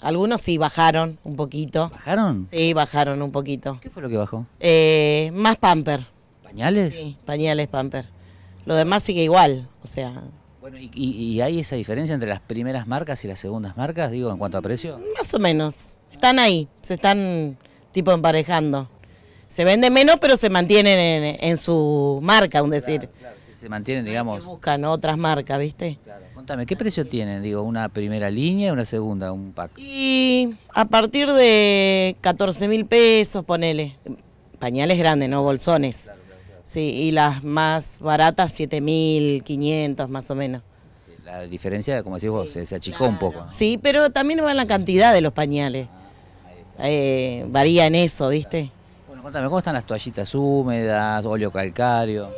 Algunos sí bajaron un poquito. ¿Bajaron? Sí, bajaron un poquito. ¿Qué fue lo que bajó? Eh, más pamper. ¿Pañales? Sí, pañales, pamper. Lo demás sigue igual, o sea... Bueno, ¿y, hay esa diferencia entre las primeras marcas y las segundas marcas, digo, en cuanto a precio? Más o menos. Están ahí, se están tipo emparejando. Se vende menos, pero se mantienen en, su marca, un decir. Claro, se mantienen, digamos... Buscan otras marcas, ¿viste? Claro. Contame, ¿qué precio tienen? Digo, ¿una primera línea, una segunda, un pack? Y a partir de 14 mil pesos, ponele. Pañales grandes, ¿no? Bolsones. Sí, y las más baratas, mil 7.500 más o menos. la diferencia, como decís vos, eh, se achicó un poco. Sí, pero también va en la cantidad de los pañales. Ah, eh, varía en eso, ¿viste? Bueno, cuéntame, ¿cómo están las toallitas húmedas, óleo calcario?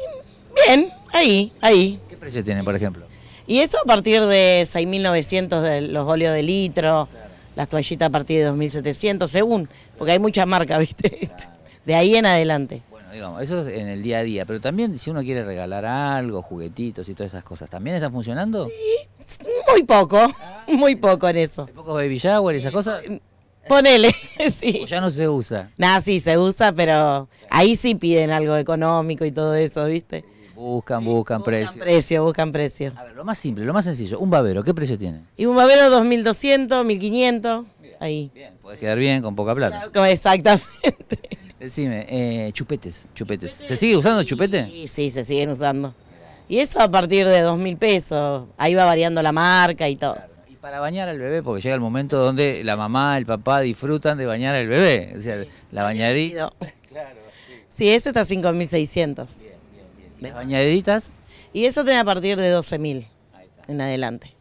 Bien, ahí, ahí. ¿Qué precio tienen, por ejemplo? Y eso a partir de 6.900 de los óleos de litro, las toallitas a partir de 2.700, según, porque hay muchas marcas, ¿viste? De ahí en adelante. Bueno, digamos, eso es en el día a día, pero también si uno quiere regalar algo, juguetitos y todas esas cosas, ¿también están funcionando? Sí, muy poco, muy poco en eso. ¿Hay poco baby shower y esas cosas? Ponele, sí. O ya no se usa. Nah, sí, se usa, pero ahí sí piden algo económico y todo eso, ¿viste? Buscan, buscan, buscan precio. Buscan precio, A ver, lo más simple, lo más sencillo. Un babero, ¿qué precio tiene? Y un babero 2.200, 1.500, ahí. Bien, puedes quedar bien con poca plata. exactamente. Decime, eh, chupetes, chupetes. ¿Se sigue usando el chupete? Sí, sí, se siguen usando. Y eso a partir de 2.000 pesos. Ahí va variando la marca y todo. Y para bañar al bebé, porque llega el momento donde la mamá, el papá disfrutan de bañar al bebé. O sea, la bañadita. Claro, sí. sí, ese está a 5.600. Y eso tiene a partir de 12.000 en adelante.